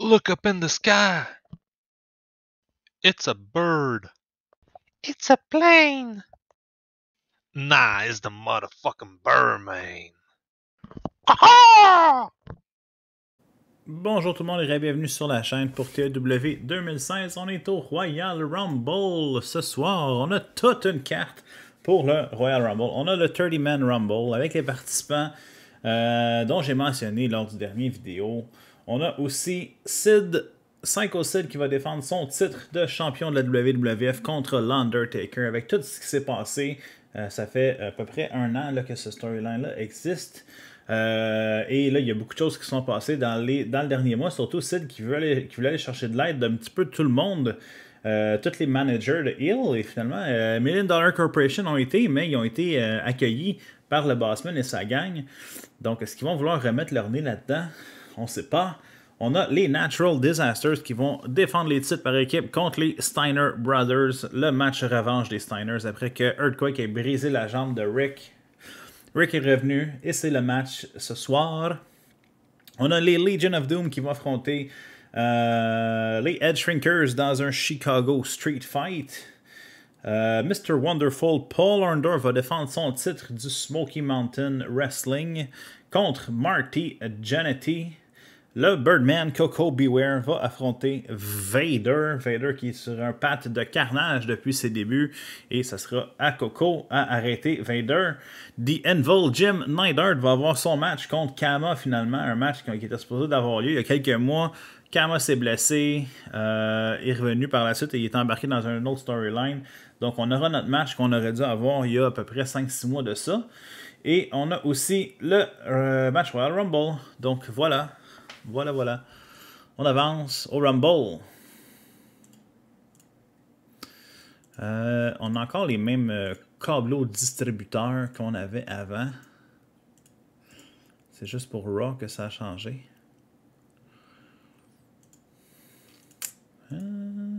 Look up in the sky. It's a bird. It's a plane. Nah, it's the motherfucking Bonjour tout le monde et bienvenue sur la chaîne pour TW 2016. On est au Royal Rumble ce soir. On a toute une carte pour le Royal Rumble. On a le 30-man Rumble avec les participants euh, dont j'ai mentionné lors du dernier vidéo. On a aussi Sid au Sid qui va défendre son titre de champion de la WWF contre l'Undertaker avec tout ce qui s'est passé. Euh, ça fait à peu près un an que ce storyline-là existe. Euh, et là, il y a beaucoup de choses qui sont passées dans, les, dans le dernier mois, surtout Sid qui voulait aller, qui chercher de l'aide d'un petit peu tout le monde. Euh, tous les managers de Hill et finalement Million Dollar Corporation ont été, mais ils ont été accueillis par le Bossman et sa gang. Donc, est-ce qu'ils vont vouloir remettre leur nez là-dedans? on ne sait pas. On a les Natural Disasters qui vont défendre les titres par équipe contre les Steiner Brothers. Le match revanche des Steiners après que Earthquake ait brisé la jambe de Rick. Rick est revenu et c'est le match ce soir. On a les Legion of Doom qui vont affronter euh, les Edge Shrinkers dans un Chicago Street Fight. Euh, Mr. Wonderful Paul Orndorff va défendre son titre du Smoky Mountain Wrestling contre Marty Jannetty. Le Birdman Coco Beware va affronter Vader. Vader qui est sur un patte de carnage depuis ses débuts. Et ça sera à Coco à arrêter Vader. The Anvil Jim Nider va avoir son match contre Kama finalement. Un match qui était supposé d'avoir lieu il y a quelques mois. Kama s'est blessé, Il euh, est revenu par la suite et il est embarqué dans un autre storyline. Donc on aura notre match qu'on aurait dû avoir il y a à peu près 5-6 mois de ça. Et on a aussi le euh, match Royal Rumble. Donc voilà, voilà, voilà. On avance au Rumble. Euh, on a encore les mêmes euh, câbles distributeurs qu'on avait avant. C'est juste pour Raw que ça a changé. Euh,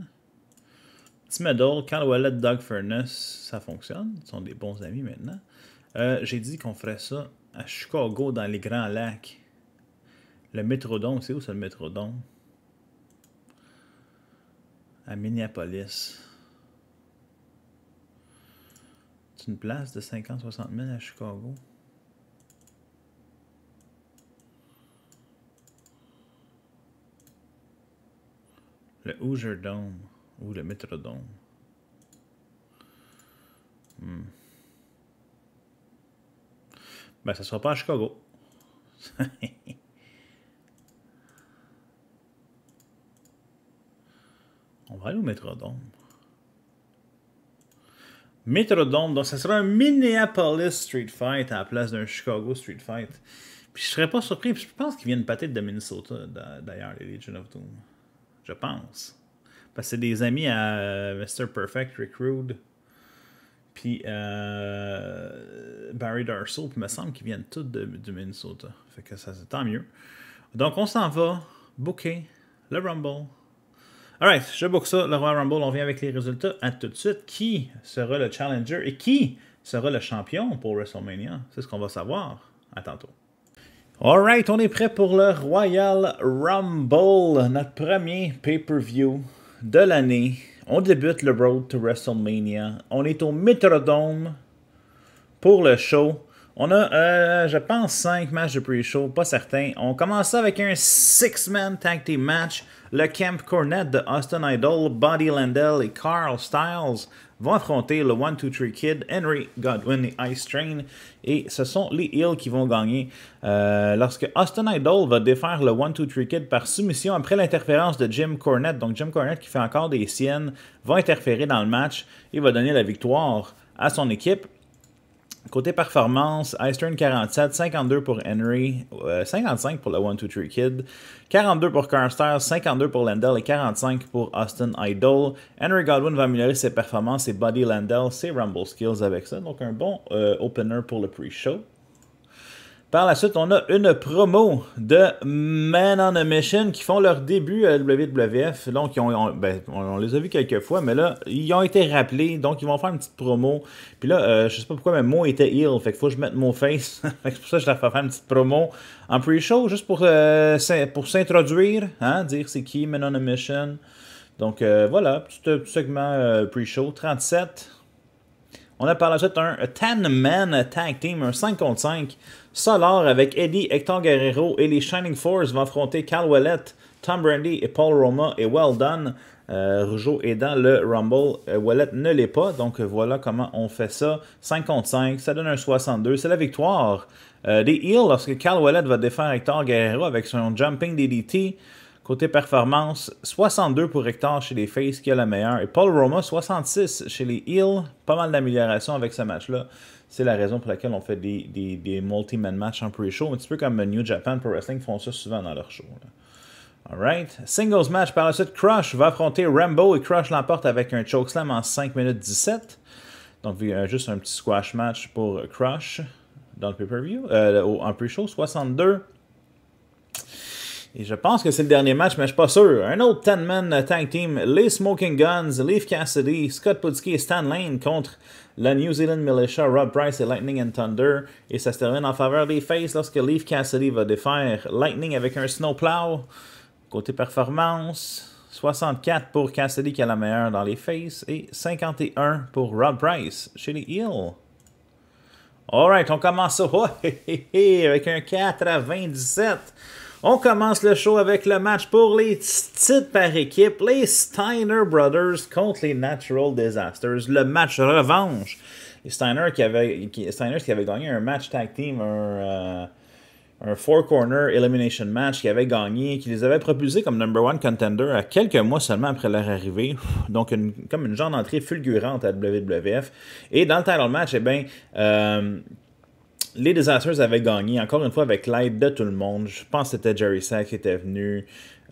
Petit medal, Cal Wallet, Dog Furnace, ça fonctionne. Ils sont des bons amis maintenant. J'ai dit qu'on ferait ça à Chicago dans les Grands Lacs. Le métrodome, c'est où ça le métrodome? À Minneapolis. C'est une place de 50-60 000 à Chicago. Le Hoosier Dome ou le Metrodome. Hmm. Ben, ça sera pas à Chicago. on va aller au donc ça sera un Minneapolis Street Fight à la place d'un Chicago Street Fight. Puis je serais pas surpris, puis je pense qu'ils viennent peut-être de Minnesota, d'ailleurs, les Legion of Doom. Je pense. Parce que c'est des amis à euh, Mr. Perfect, Rick Rude, puis euh, Barry Darso, puis il me semble qu'ils viennent tous du Minnesota. Fait que ça, c'est tant mieux. Donc on s'en va bouquet le Rumble Alright, je boucle ça, le Royal Rumble. On vient avec les résultats à tout de suite. Qui sera le challenger et qui sera le champion pour WrestleMania? C'est ce qu'on va savoir. À tantôt. Alright, on est prêt pour le Royal Rumble, notre premier pay-per-view de l'année. On débute le road to WrestleMania. On est au Metrodome pour le show. On a, euh, je pense, 5 matchs de pre-show, pas certain. On commence avec un 6-man tag team match. Le Camp Cornette de Austin Idol, Buddy Landell et Carl Styles vont affronter le 1-2-3 Kid, Henry Godwin et Ice Train. Et ce sont les Hills qui vont gagner euh, lorsque Austin Idol va défaire le 1-2-3 Kid par soumission après l'interférence de Jim Cornette. Donc Jim Cornette qui fait encore des siennes va interférer dans le match et va donner la victoire à son équipe. Côté performance, Eastern 47, 52 pour Henry, 55 euh, pour le 123 Kid, 42 pour Carstairs, 52 pour Landell et 45 pour Austin Idol. Henry Godwin va améliorer ses performances et Buddy Landell ses Rumble Skills avec ça. Donc un bon euh, opener pour le pre-show. Par la suite, on a une promo de Man on a Mission qui font leur début à WWF. Donc, ils ont, ben, on, les a vus quelques fois, mais là, ils ont été rappelés. Donc, ils vont faire une petite promo. Puis là, je euh, je sais pas pourquoi, mais moi était ill. Fait qu'il faut que je mette mon face. c'est pour ça que je leur fais faire une petite promo en pre-show, juste pour, euh, pour s'introduire, hein, dire c'est qui Man on a Mission. Donc, euh, voilà, petit, segment pre-show 37. On a par la suite un 10 Man Tag Team, un 5 contre 5. Solar avec Eddie, Hector Guerrero et les Shining Force vont affronter Cal Wallet, Tom Brandy et Paul Roma et Well Done. Euh, Rougeau est dans le Rumble. Euh, Wallet ne l'est pas. Donc voilà comment on fait ça. 55, ça donne un 62. C'est la victoire euh, des Heels lorsque Cal Wallet va défendre Hector Guerrero avec son jumping DDT. Côté performance, 62 pour Hector chez les Faces qui a la meilleure. Et Paul Roma, 66 chez les Heels. Pas mal d'amélioration avec ce match-là. C'est la raison pour laquelle on fait des, multi-man matchs en pre-show. Un petit peu comme New Japan Pro Wrestling font ça souvent dans leur show. right, Singles match par la suite. Crush va affronter Rambo et Crush l'emporte avec un chokeslam en 5 minutes 17. Donc, juste un petit squash match pour Crush dans le pay view euh, en pre-show, 62 et je pense que c'est le dernier match, mais je ne suis pas sûr. Un autre 10-man tag team, les Smoking Guns, Leaf Cassidy, Scott Putski et Stan Lane contre la New Zealand Militia, Rob Price et Lightning and Thunder. Et ça se termine en faveur des Faces lorsque Leaf Cassidy va défaire Lightning avec un snowplow. Côté performance, 64 pour Cassidy qui a la meilleure dans les Faces et 51 pour Rob Price chez les Heels. Alright, on commence avec un 4 à 27. On commence le show avec le match pour les titres par équipe, les Steiner Brothers contre les Natural Disasters, le match revanche. Steiner qui avait, qui, avait gagné un match tag team, euh, un, Four Corner Elimination Match qui avait gagné, qui les avait propulsés comme number one contender à quelques mois seulement après leur arrivée. Donc, comme une genre d'entrée fulgurante à WWF. Et dans le title match, eh bien, euh, les Disasters avaient gagné, encore une fois, avec l'aide de tout le monde. Je pense que c'était Jerry Sacks qui était venu.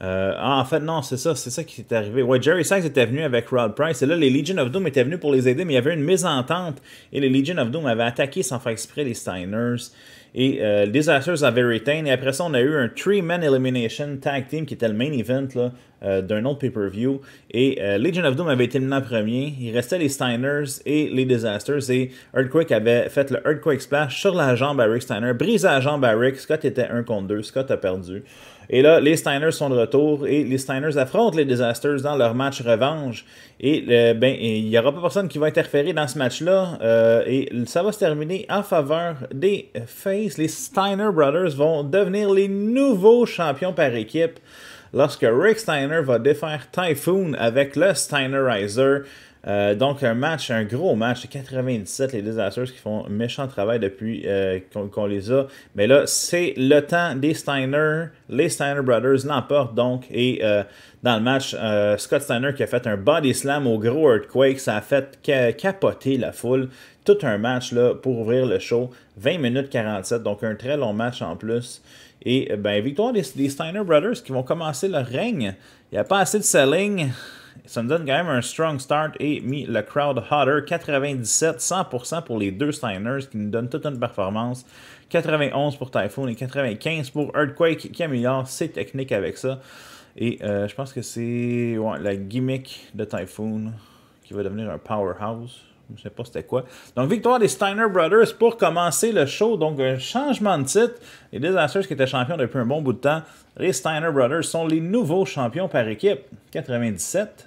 Euh, en fait, non, c'est ça, c'est ça qui est arrivé. Ouais, Jerry Sacks était venu avec Rod Price, et là, les Legion of Doom étaient venus pour les aider, mais il y avait une mésentente, et les Legion of Doom avaient attaqué sans faire exprès les Steiners. Et les euh, Disasters avaient retain. Et après ça, on a eu un three-man elimination tag team qui était le main event euh, d'un autre pay-per-view. Et euh, Legion of Doom avait été éliminé en premier. Il restait les Steiners et les Disasters. Et Earthquake avait fait le Earthquake Splash sur la jambe à Rick Steiner. Brise la jambe à Rick. Scott était 1 contre 2. Scott a perdu. Et là, les Steiners sont de retour et les Steiners affrontent les Disasters dans leur match revanche. Et euh, ben, il n'y aura pas personne qui va interférer dans ce match-là. Euh, et ça va se terminer en faveur des Faces. Les Steiner Brothers vont devenir les nouveaux champions par équipe lorsque Rick Steiner va défaire Typhoon avec le Steinerizer. Euh, donc, un match, un gros match, 97, les Disasters qui font un méchant travail depuis euh, qu'on les a. Mais là, c'est le temps des Steiner. Les Steiner Brothers l'emportent donc. Et euh, dans le match, Scott Steiner qui a fait un body slam au gros Earthquake, ça a fait capoter la foule. Tout un match là, pour ouvrir le show. 20 minutes 47, donc un très long match en plus. Et ben, victoire des, des Steiner Brothers qui vont commencer leur règne. Il n'y a pas assez de selling. Ça nous donne quand même un strong start et mis le crowd hotter 97, 100% pour les deux Steiners qui nous donnent toute une performance. 91 pour Typhoon et 95 pour Earthquake qui améliore ses techniques avec ça. Et euh, je pense que c'est la gimmick de Typhoon qui va devenir un powerhouse. Je ne sais pas c'était quoi. Donc, victoire des Steiner Brothers pour commencer le show. Donc, un changement de titre. Les Disasters qui étaient champions depuis un bon bout de temps. Les Steiner Brothers sont les nouveaux champions par équipe. 97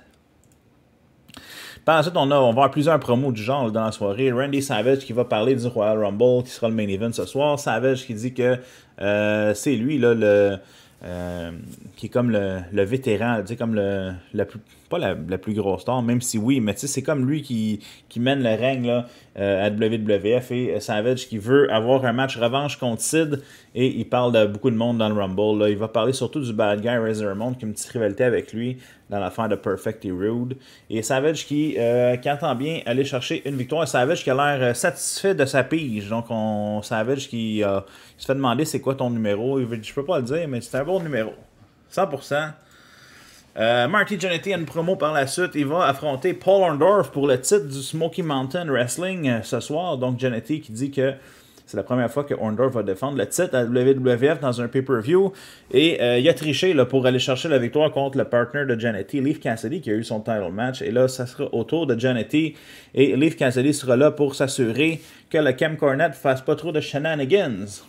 ensuite, on, a, on va avoir plusieurs promos du genre dans la soirée. Randy Savage qui va parler du Royal Rumble qui sera le main event ce soir. Savage qui dit que euh, c'est lui là, le, euh, qui est comme le, vétéran, comme le, la plus, pas la, plus grosse star, même si oui, mais tu sais, c'est comme lui qui, qui, mène le règne euh, à WWF et euh, Savage qui veut avoir un match revanche contre Sid et il parle de beaucoup de monde dans le Rumble. Il va parler surtout du bad guy Razor Ramon qui a une petite rivalité avec lui dans l'affaire de Perfect et Rude. Et Savage qui, euh, entend bien aller chercher une victoire. Savage qui a l'air satisfait de sa pige. Donc, on, Savage qui se fait demander c'est quoi ton numéro. Il veut, je peux pas le dire, mais c'est un bon numéro. 100%. Euh, Marty Jannetty a une promo par la suite. Il va affronter Paul Orndorff pour le titre du Smoky Mountain Wrestling euh, ce soir. Donc Jannetty qui dit que c'est la première fois que Orndorff va défendre le titre à WWF dans un pay-per-view. Et euh, il a triché là, pour aller chercher la victoire contre le partner de Jannetty, Leaf Cassidy, qui a eu son title match. Et là, ça sera au tour de Jannetty. Et Leaf Cassidy sera là pour s'assurer que le Cam Cornette fasse pas trop de shenanigans.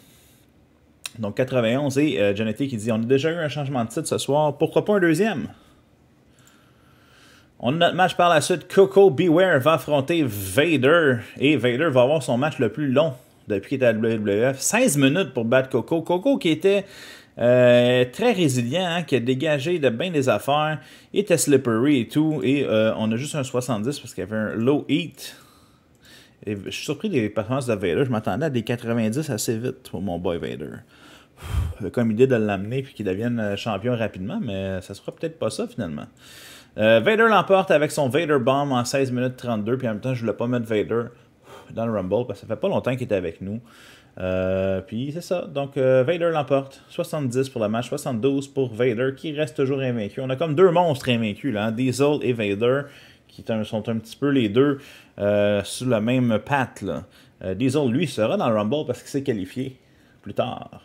Donc 91 et euh, qui dit On a déjà eu un changement de titre ce soir, pourquoi pas un deuxième On a notre match par la suite. Coco Beware va affronter Vader et Vader va avoir son match le plus long depuis qu'il est à WWF. 16 minutes pour battre Coco. Coco qui était. Euh, très résilient, hein, qui a dégagé de bien des affaires, était slippery et tout, et euh, on a juste un 70 parce qu'il y avait un low heat. je suis surpris des performances de Vader, je m'attendais à des 90 assez vite pour mon boy Vader comme idée de l'amener puis qu'il devienne euh, champion rapidement, mais ça sera peut-être pas ça finalement. Euh, Vader l'emporte avec son Vader Bomb en 16 minutes 32, puis en même temps, je voulais pas mettre Vader dans le Rumble parce que ça fait pas longtemps qu'il était avec nous. Euh, puis c'est ça. Donc Vader l'emporte. 70 pour le match, 72 pour Vader qui reste toujours invaincu. On a comme deux monstres invaincus là, hein. Diesel et Vader qui sont un petit peu les deux sous la même patte. Là. Diesel lui sera dans le Rumble parce qu'il s'est qualifié plus tard.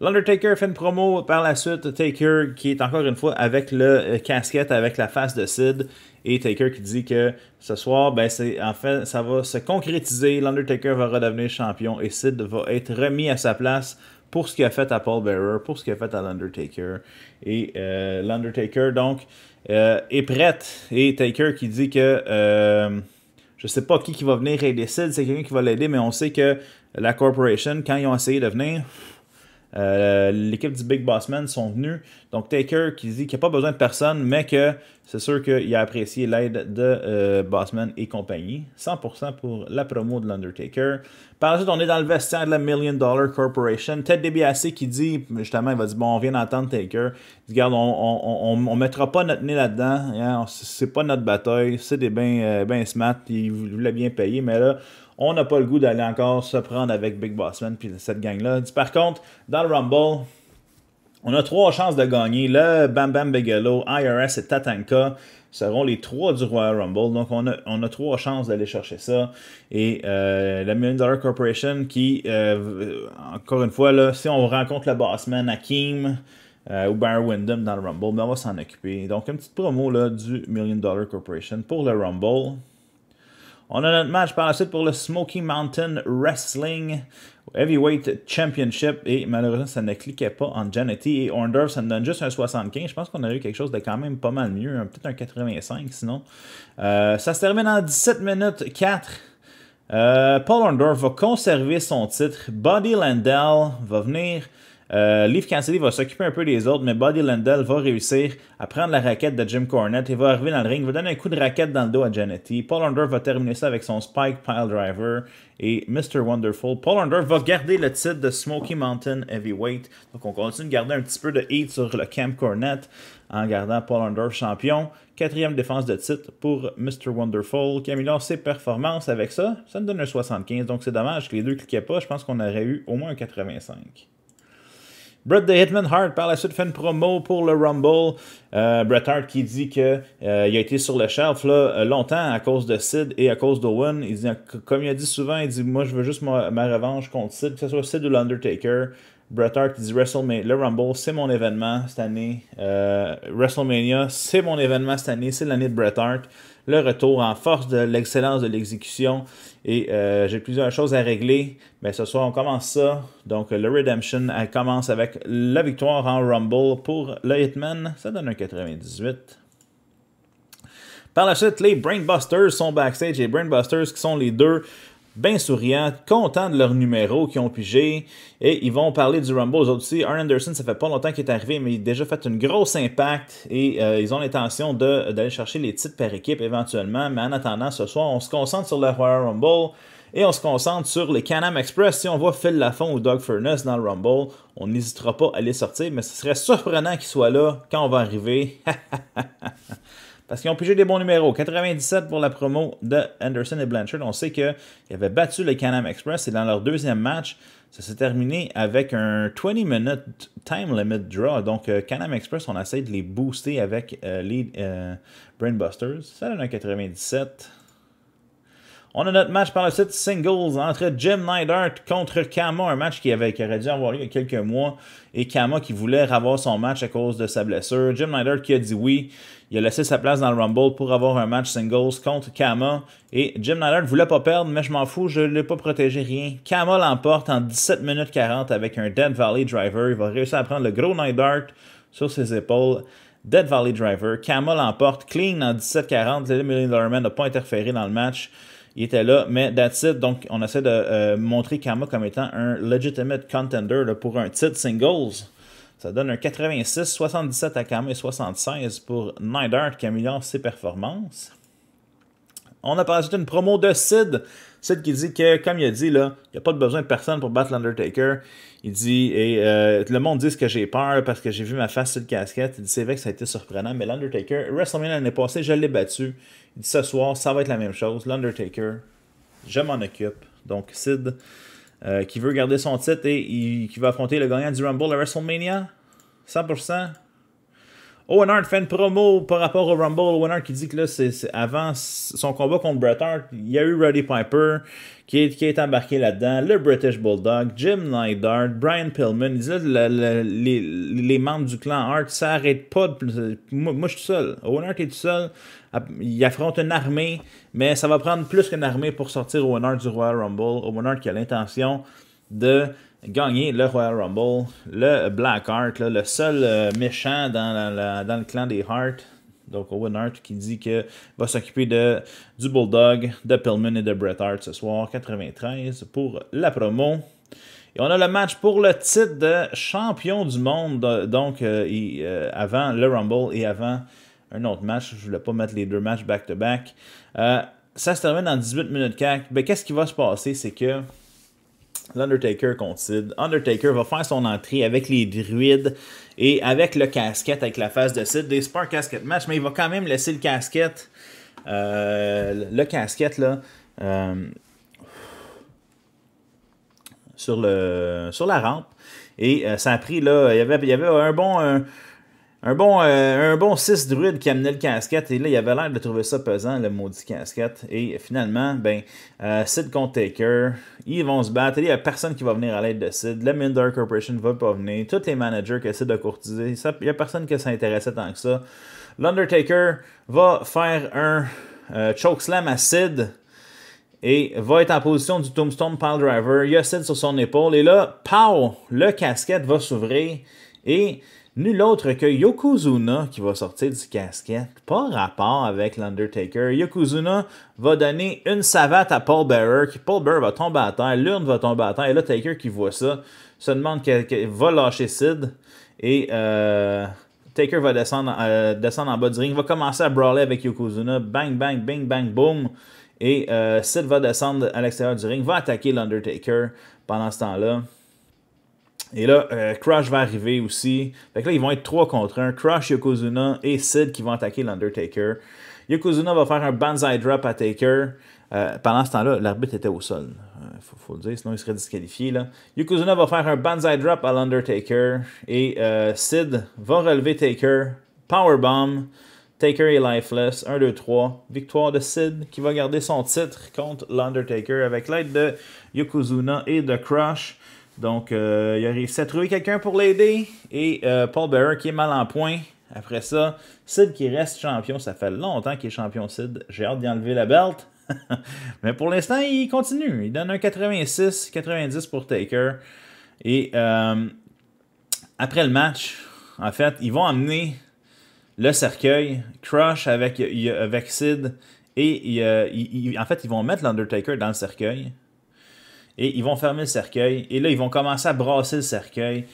L'Undertaker fait une promo par la suite. Taker qui est encore une fois avec le euh, casquette, avec la face de Sid. Et Taker qui dit que ce soir, ben c'est en fait, ça va se concrétiser. L'Undertaker va redevenir champion et Sid va être remis à sa place pour ce qu'il a fait à Paul Bearer, pour ce qu'il a fait à l'Undertaker. Et euh, l'Undertaker, donc, euh, est prête. Et Taker qui dit que Je je sais pas qui, qui va venir aider Sid, c'est quelqu'un qui va l'aider, mais on sait que la Corporation, quand ils ont essayé de venir, euh, l'équipe du Big Bossman sont venus. Donc Taker qui dit qu'il n'y a pas besoin de personne, mais que c'est sûr qu'il a apprécié l'aide de euh, Bossman et compagnie. 100% pour la promo de l'Undertaker. Par la suite, on est dans le vestiaire de la Million Dollar Corporation. Ted DiBiase qui dit, justement, il va dire, bon, on vient d'entendre Taker. Il dit, regarde, on ne mettra pas notre nez là-dedans. Hein. c'est pas notre bataille. C'est des bains ben, ben smart. Il voulait bien payer, mais là, on n'a pas le goût d'aller encore se prendre avec Big Bossman puis cette gang-là. Par contre, dans le Rumble, on a trois chances de gagner. Le Bam Bam Bigelow, IRS et Tatanka seront les trois du Royal Rumble. Donc, on a, trois chances d'aller chercher ça. Et euh, la Million Dollar Corporation qui, euh, encore une fois, là, si on rencontre le Bossman, Hakim euh, ou Barry Windham dans le Rumble, ben, on va s'en occuper. Donc, une petite promo du Million Dollar Corporation pour le Rumble. On a notre match par la suite pour le Smoky Mountain Wrestling Heavyweight Championship. Et malheureusement, ça ne cliquait pas en Janity et Orndorff. Ça nous donne juste un 75. Je pense qu'on a eu quelque chose de quand même pas mal mieux. Peut-être un 85 sinon. Euh, ça se termine en 17 minutes 4. Euh, Paul Orndorff va conserver son titre. Buddy Landell va venir euh, Leaf Cassidy va s'occuper un peu des autres, mais Buddy Landell va réussir à prendre la raquette de Jim Cornette et va arriver dans le ring, va donner un coup de raquette dans le dos à Janetti. Paul Under va terminer ça avec son Spike Pile Driver et Mr. Wonderful. Paul Under va garder le titre de Smoky Mountain Heavyweight. Donc on continue de garder un petit peu de heat sur le Camp Cornette en gardant Paul Under champion. Quatrième défense de titre pour Mr. Wonderful qui améliore ses performances avec ça. Ça nous donne un 75, donc c'est dommage que les deux cliquaient pas. Je pense qu'on aurait eu au moins un 85. Brett de Hitman Hart par la suite fait une promo pour le Rumble. Euh, Bret Hart qui dit que euh, il a été sur le shelf euh, longtemps à cause de Sid et à cause d'Owen. Il comme il a dit souvent, il dit Moi je veux juste ma, revanche contre Sid, que ce soit Sid ou l'Undertaker. Bret Hart dit WrestleMania, le Rumble, c'est mon événement cette année. WrestleMania, c'est mon événement cette année, c'est l'année de Bret Hart le retour en force de l'excellence de l'exécution. Et euh, j'ai plusieurs choses à régler, mais ce soir on commence ça. Donc le Redemption elle commence avec la victoire en Rumble pour le Hitman. Ça donne un 98. Par la suite, les Brainbusters sont backstage. Les Brainbusters qui sont les deux bien souriants, content de leur numéro qu'ils ont pigé. Et ils vont parler du Rumble aussi. Arn Anderson, ça fait pas longtemps qu'il est arrivé, mais il a déjà fait une grosse impact et euh, ils ont l'intention d'aller chercher les titres par équipe éventuellement. Mais en attendant, ce soir, on se concentre sur le Royal Rumble. Et on se concentre sur les Canam Express. Si on voit Phil Lafont ou Doug Furnace dans le Rumble, on n'hésitera pas à les sortir, mais ce serait surprenant qu'ils soient là quand on va arriver. parce qu'ils ont pigé des bons numéros. 97 pour la promo de Anderson et Blanchard. On sait qu'ils avaient battu le Canam Express et dans leur deuxième match, ça s'est terminé avec un 20-minute time limit draw. Donc, euh, Canam Express, on essaie de les booster avec euh, les euh, Brainbusters. Ça donne un 97. On a notre match par la suite singles entre Jim Neidhart contre Kama, un match qui, avait, aurait dû avoir lieu il y a quelques mois, et Kama qui voulait avoir son match à cause de sa blessure. Jim Neidhart qui a dit oui, il a laissé sa place dans le Rumble pour avoir un match singles contre Kama, et Jim Neidhart voulait pas perdre, mais je m'en fous, je ne l'ai pas protégé, rien. Kama l'emporte en 17 minutes 40 avec un Dead Valley Driver, il va réussir à prendre le gros Neidhart sur ses épaules. Dead Valley Driver, Kama l'emporte clean en 17-40, le Million Dollar n'a pas interféré dans le match. Il était là, mais that's Donc, on essaie de euh, montrer Kama comme étant un legitimate contender pour un titre singles. Ça donne un 86, 77 à Kama et 76 pour NIDER qui améliore ses performances. On a pas ajouté une promo de Sid Sid qui dit que, comme il a dit, là, il n'y a pas de besoin de personne pour battre l'Undertaker. Il dit, et euh, le monde dit ce que j'ai peur parce que j'ai vu ma face sur le casquette. Il dit, c'est vrai que ça a été surprenant, mais l'Undertaker, WrestleMania l'année passée, je l'ai battu. Il dit, ce soir, ça va être la même chose. L'Undertaker, je m'en occupe. Donc, Sid, euh, qui veut garder son titre et qui va affronter le gagnant du Rumble à WrestleMania, 100%. Owen Hart fait une promo par rapport au Rumble. Owen Hart qui dit que là, c'est avant son combat contre Bret Hart, il y a eu Roddy Piper qui est, embarqué là-dedans, le British Bulldog, Jim Neidhart, Brian Pillman. les, membres du clan Hart, ça n'arrête pas de. Moi, je suis tout seul. Owen Hart est tout seul. Il affronte une armée, mais ça va prendre plus qu'une armée pour sortir Owen Hart du Royal Rumble. Owen Hart qui a l'intention de gagner le Royal Rumble, le Black Heart, le seul euh, méchant dans, le clan des Hearts. Donc Owen Hart qui dit que va s'occuper de du Bulldog, de Pillman et de Bret Hart ce soir 93 pour la promo. Et on a le match pour le titre de champion du monde euh, donc euh, avant le Rumble et avant un autre match. Je voulais pas mettre les deux matchs back to back. ça se termine en 18 minutes 4. mais ben, qu'est-ce qui va se passer, c'est que L'Undertaker contre Undertaker va faire son entrée avec les druides et avec le casquette, avec la face de Sid. Des Spark casquette match, mais il va quand même laisser le casquette. Euh, le casquette, là. Euh, sur, le, sur la rampe. Et euh, ça a pris, là, il y avait, il y avait un bon, un bon, euh, un bon 6 druides qui amenait le casquette. Et là, il avait l'air de trouver ça pesant, le maudit casquette. Et finalement, ben, euh, Sid contre Taker. Ils vont se battre. Il n'y a personne qui va venir à l'aide de Sid. La Minder Corporation ne va pas venir. Tous les managers que Sid de courtiser. il n'y a personne qui s'intéressait tant que ça. L'Undertaker va faire un euh, choke chokeslam à Sid et va être en position du Tombstone driver Il y a Sid sur son épaule. Et là, pow, le casquette va s'ouvrir. Et nul autre que Yokozuna qui va sortir du casquette, pas rapport avec l'Undertaker. Yokozuna va donner une savate à Paul Bearer, qui Paul Bearer va tomber à terre, l'urne va tomber à terre, et là Taker qui voit ça, se demande qu'il va lâcher Sid, et euh, Taker va descendre, euh, descendre en bas du ring, va commencer à brawler avec Yokozuna, bang, bang, bang, bang, boom, et euh, Sid va descendre à l'extérieur du ring, va attaquer l'Undertaker pendant ce temps-là. Et là, euh, Crush va arriver aussi. Fait que là, ils vont être 3 contre 1. Crush, Yokozuna et Sid qui vont attaquer l'Undertaker. Yokozuna va faire un Banzai Drop à Taker. Euh, pendant ce temps-là, l'arbitre était au sol. Il euh, faut, le dire, sinon il serait disqualifié. Là. Yokozuna va faire un Banzai Drop à l'Undertaker. Et Sid va relever Taker. Powerbomb. Taker est lifeless. 1, 2, 3. Victoire de Sid qui va garder son titre contre l'Undertaker avec l'aide de Yokozuna et de Crush. Donc, euh, il a réussi à trouver quelqu'un pour l'aider. Et euh, Paul Bearer qui est mal en point. Après ça, Sid qui reste champion. Ça fait longtemps qu'il est champion, Sid. J'ai hâte d'y enlever la belt. Mais pour l'instant, il continue. Il donne un 86-90 pour Taker. Et euh, après le match, en fait, ils vont amener le cercueil, Crush avec, avec Sid. Et en fait, ils vont mettre l'Undertaker dans le cercueil et ils vont fermer le cercueil. Et là, ils vont commencer à brasser le cercueil.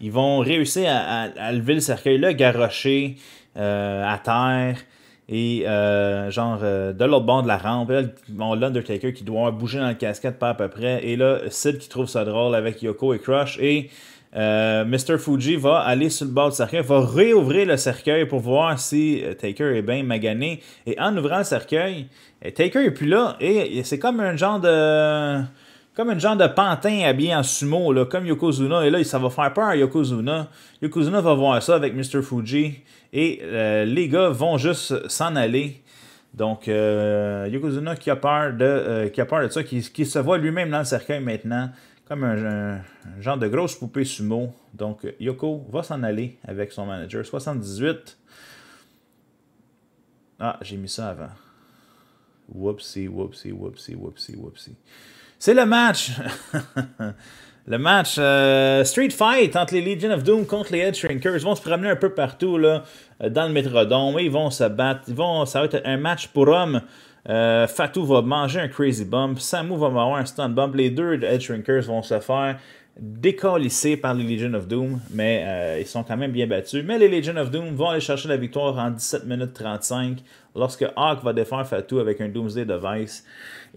Ils vont réussir à, à, lever le cercueil, là, garrocher euh, à terre. Et euh, genre euh, de l'autre bord de la rampe, là, l'Undertaker qui doit bouger dans le casquette pas à peu près. Et là, Sid qui trouve ça drôle avec Yoko et Crush. Et Mr. Fuji va aller sur le bord du cercueil, va réouvrir le cercueil pour voir si Taker est bien magané. Et en ouvrant le cercueil, Taker est plus là. Et c'est comme un genre de comme un genre de pantin habillé en sumo, là, comme Yokozuna. Et là, ça va faire peur à Yokozuna. Yokozuna va voir ça avec Mr. Fuji. Et euh, les gars vont juste s'en aller. Donc, euh, Yokozuna qui a peur de, euh, qui a peur de ça, qui, se voit lui-même dans le cercueil maintenant, comme un, un, genre de grosse poupée sumo. Donc, Yoko va s'en aller avec son manager. 78. Ah, j'ai mis ça avant. Whoopsie, whoopsie, whoopsie, whoopsie, whoopsie. C'est le match. le match euh, Street Fight entre les Legion of Doom contre les Edge Shrinkers. Ils vont se promener un peu partout là, euh, dans le métrodome. Ils vont se battre. Ils vont, ça va être un match pour hommes. Euh, Fatou va manger un crazy bump. Samu va avoir un stun bump. Les deux Edge vont se faire décalissés par les Legion of Doom, mais ils sont quand même bien battus. Mais les Legion of Doom vont aller chercher la victoire en 17 minutes 35 lorsque Hawk va défendre Fatou avec un Doomsday Device.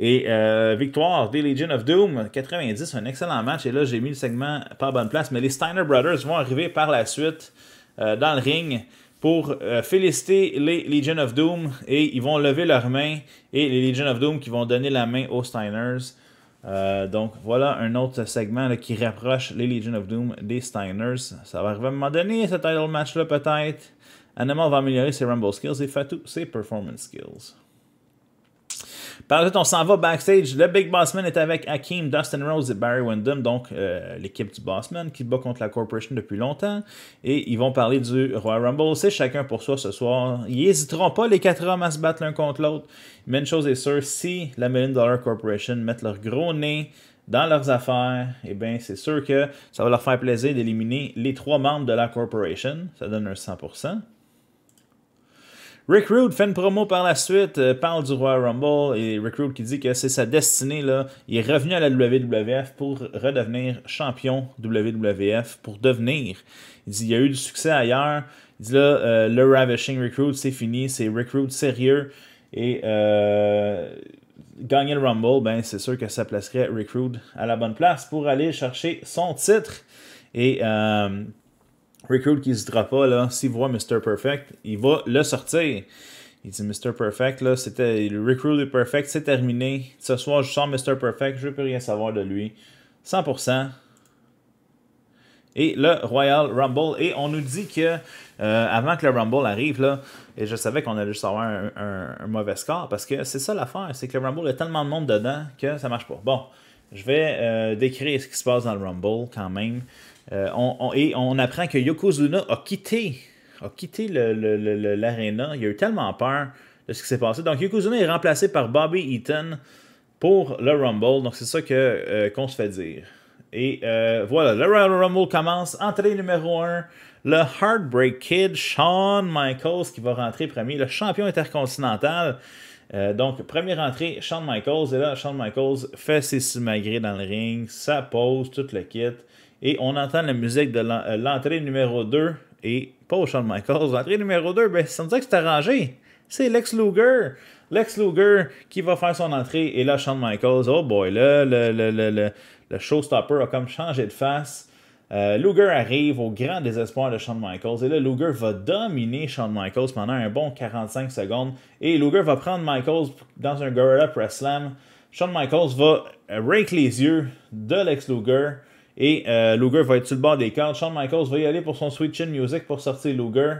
Et euh, victoire des Legion of Doom, 90, un excellent match. Et là, j'ai mis le segment pas à bonne place, mais les Steiner Brothers vont arriver par la suite euh, dans le ring pour euh, féliciter les Legion of Doom et ils vont lever leurs mains et les Legion of Doom qui vont donner la main aux Steiners. donc voilà un autre segment qui rapproche les Legion of Doom des Steiners. Ça va arriver à un moment donné, ce title match-là peut-être. Animal va améliorer ses Rumble skills et Fatou ses performance skills. Par la on s'en va backstage. Le Big Bossman est avec Hakim, Dustin Rose et Barry Windham, donc euh, l'équipe du Bossman qui bat contre la Corporation depuis longtemps. Et ils vont parler du Royal Rumble. C'est chacun pour soi ce soir. Ils n'hésiteront pas les quatre hommes à se battre l'un contre l'autre. Mais une chose est sûre, si la Million Dollar Corporation met leur gros nez dans leurs affaires, eh bien, c'est sûr que ça va leur faire plaisir d'éliminer les trois membres de la corporation. Ça donne un 100%. Rick Rude fait une promo par la suite, euh, parle du Royal Rumble et Recruit qui dit que c'est sa destinée. Là. Il est revenu à la WWF pour redevenir champion WWF, pour devenir. Il dit il y a eu du succès ailleurs. Il dit là, euh, le Ravishing Recruit c'est fini, c'est Recruit sérieux. Et euh, gagner le Rumble, ben, c'est sûr que ça placerait Recruit à la bonne place pour aller chercher son titre. Et euh, Recruit qui se pas, là, s'il voit Mr. Perfect, il va le sortir. Il dit Mr. Perfect, là, c'était. Le Recruit perfect, c'est terminé. Ce soir, je sens Mr. Perfect, je ne veux rien savoir de lui. 100%. Et le Royal Rumble. Et on nous dit que euh, avant que le Rumble arrive, là, et je savais qu'on allait juste avoir un, mauvais score parce que c'est ça l'affaire, c'est que le Rumble, il a tellement de monde dedans que ça marche pas. Bon, je vais euh, décrire ce qui se passe dans le Rumble quand même. Euh, on, et on apprend que Yokozuna a quitté, a quitté l'aréna. Il a eu tellement peur de ce qui s'est passé. Donc Yokozuna est remplacé par Bobby Eaton pour le Rumble. Donc c'est ça que euh, qu'on se fait dire. Et euh, voilà, le Royal Rumble commence. Entrée numéro 1, le Heartbreak Kid, Shawn Michaels, qui va rentrer premier, le champion intercontinental. donc, première entrée, Shawn Michaels. Et là, Shawn Michaels fait ses simagrées dans le ring, ça pose, tout le kit. Et on entend la musique de euh, l'entrée numéro 2 et pas au Shawn Michaels. L'entrée numéro 2, ben, ça me dit que c'est arrangé. C'est Lex Luger. Lex Luger qui va faire son entrée et là, Shawn Michaels, oh boy, là, le, le, le, showstopper a comme changé de face. Euh, Luger arrive au grand désespoir de Shawn Michaels et là Luger va dominer Shawn Michaels pendant un bon 45 secondes et Luger va prendre Michaels dans un Gorilla Press Slam. Shawn Michaels va euh, rake les yeux de Lex Luger et euh, Luger va être sur le bord des cordes. Shawn Michaels va y aller pour son Sweet Chin Music pour sortir Luger.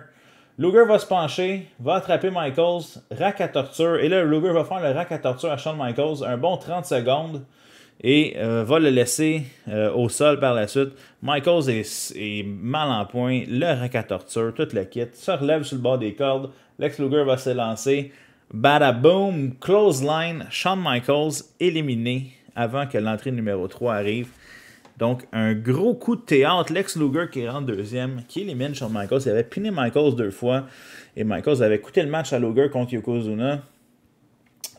Luger va se pencher, va attraper Michaels, rack à torture. Et là, Luger va faire le rack à torture à Shawn Michaels, un bon 30 secondes. Et euh, va le laisser euh, au sol par la suite. Michaels est, mal en point, le rack à torture, toute la kit, se relève sur le bord des cordes. Lex Luger va se Bada boom, close line, Shawn Michaels éliminé avant que l'entrée numéro 3 arrive. Donc, un gros coup de théâtre. Lex Luger qui rentre deuxième, qui élimine Shawn Michaels. Il avait piné Michaels deux fois. Et Michaels avait coûté le match à Luger contre Yokozuna.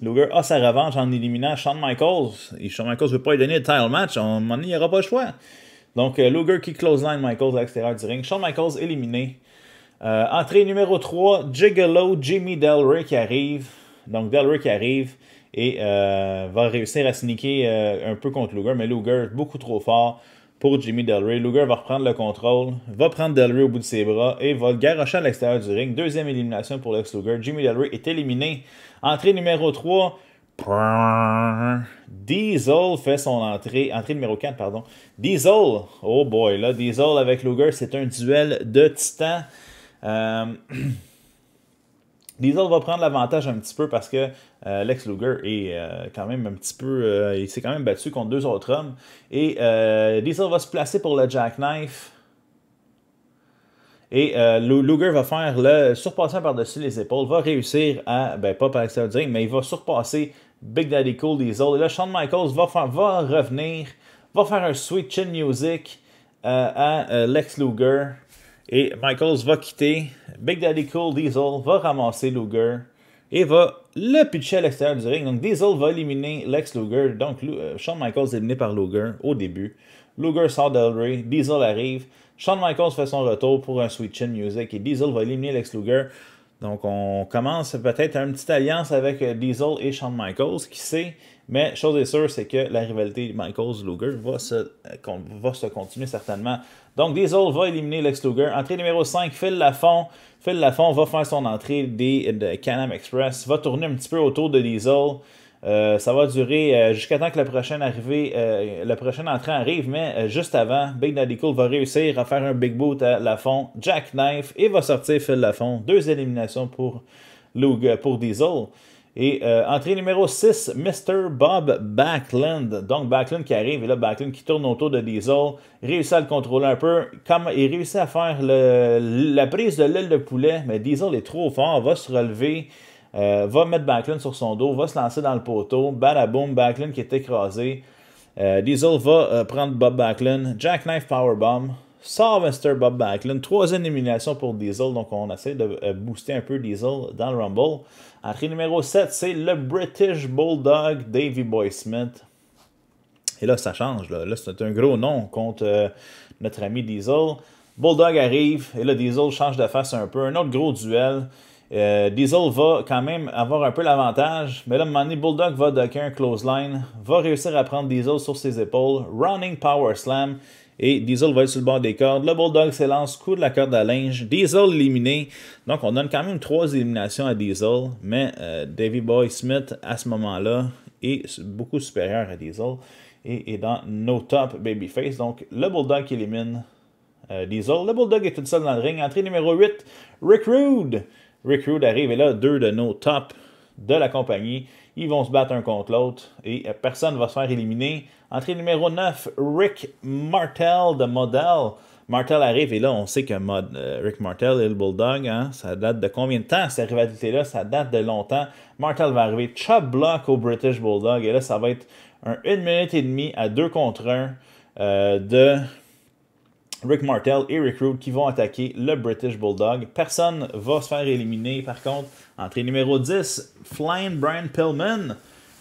Luger a sa revanche en éliminant Shawn Michaels. Et Shawn Michaels ne veut pas lui donner le title match. À un moment donné, il n'y aura pas le choix. Donc, euh, Luger qui close line Michaels à l'extérieur du ring. Shawn Michaels éliminé. Euh, entrée numéro 3, Gigolo Jimmy Delray qui arrive. Donc, Delray qui arrive et euh, va réussir à sniquer euh, un peu contre Luger, mais Luger beaucoup trop fort pour Jimmy Delray. Luger va reprendre le contrôle, va prendre Delray au bout de ses bras et va le garrocher à l'extérieur du ring. Deuxième élimination pour Lex Luger. Jimmy Delray est éliminé. Entrée numéro 3. Diesel fait son entrée, entrée numéro 4, pardon. Diesel, oh boy, là, Diesel avec Luger, c'est un duel de titan euh, Diesel va prendre l'avantage un petit peu parce que euh, Lex Luger est euh, quand même un petit peu. Euh, il s'est quand même battu contre deux autres hommes. Et Diesel va se placer pour le Jackknife. Et Luger va faire le surpassant par-dessus les épaules, va réussir à, ben pas par extraordinaire, mais il va surpasser Big Daddy Cool Diesel. Et là, Sean Michaels va, faire, va revenir, va faire un switch chin music à Lex Luger. Et Michaels va quitter. Big Daddy Cool Diesel va ramasser Luger et va le pitcher à l'extérieur du ring. Donc Diesel va éliminer Lex Luger. Donc euh, Shawn Michaels est éliminé par Luger au début. Luger sort Del Rey, Diesel arrive. Shawn Michaels fait son retour pour un switch-in Music et Diesel va éliminer Lex Luger. Donc on commence peut-être une petite alliance avec euh, Diesel et Shawn Michaels, qui sait. Mais chose est sûre, c'est que la rivalité Michaels-Luger va euh, va se continuer certainement donc Diesel va éliminer Lex Luger. Entrée numéro 5, Phil Lafont. Phil Lafont va faire son entrée des, de Canam Express, va tourner un petit peu autour de Diesel. Euh, ça va durer euh, jusqu'à temps que la prochaine arrivée, euh, la prochaine entrée arrive, mais juste avant, Big Daddy Cool va réussir à faire un big boot à Lafont, Jack Knife et va sortir Phil Lafont. Deux éliminations pour pour Diesel. Et euh, entrée numéro 6, Mr. Bob backland Donc Backland qui arrive, et là Backlund qui tourne autour de Diesel, réussit à le contrôler un peu, comme il réussit à faire la prise de l'aile de poulet, mais Diesel est trop fort, va se relever, euh, va mettre Backland sur son dos, va se lancer dans le poteau, badaboom, Backland qui est écrasé. Euh, Diesel va prendre Bob Backlund, Jackknife Powerbomb, sort Mr. Bob Backlund. Troisième élimination pour Diesel, donc on essaie de euh, booster un peu Diesel dans le Rumble. Entrée numéro 7, c'est le British Bulldog Davy Boy Smith. Et là, ça change. Là, c'est un gros nom contre euh, notre ami Diesel. Bulldog arrive et là, Diesel change de face un peu. Un autre gros duel. Euh, Diesel va quand même avoir un peu l'avantage, mais là, à un moment donné, Bulldog va docker un close line, va réussir à prendre Diesel sur ses épaules, running power slam, et Diesel va être sur le bord des cordes. Le Bulldog s'élance, coup de la corde à linge. Diesel éliminé. Donc, on donne quand même trois éliminations à Diesel, mais euh, Davy Boy Smith, à ce moment-là, est beaucoup supérieur à Diesel et est dans No Top Babyface. Donc, le Bulldog qui élimine euh, Diesel. Le Bulldog est tout seul dans le ring. Entrée numéro 8, Rick Rude. Rick Rude arrive et là, deux de No Top de la compagnie ils vont se battre un contre l'autre et euh, personne ne va se faire éliminer. Entrée numéro 9, Rick Martel de Model. Martel arrive et là, on sait que euh, Rick Martel et le Bulldog, hein. ça date de combien de temps cette rivalité-là Ça date de longtemps. Martel va arriver chop block au British Bulldog et là, ça va être une minute et demie à deux contre 1 euh, de Rick Martel et Rick Rude qui vont attaquer le British Bulldog. Personne va se faire éliminer. Par contre, entrée numéro 10, Flying Brian Pillman.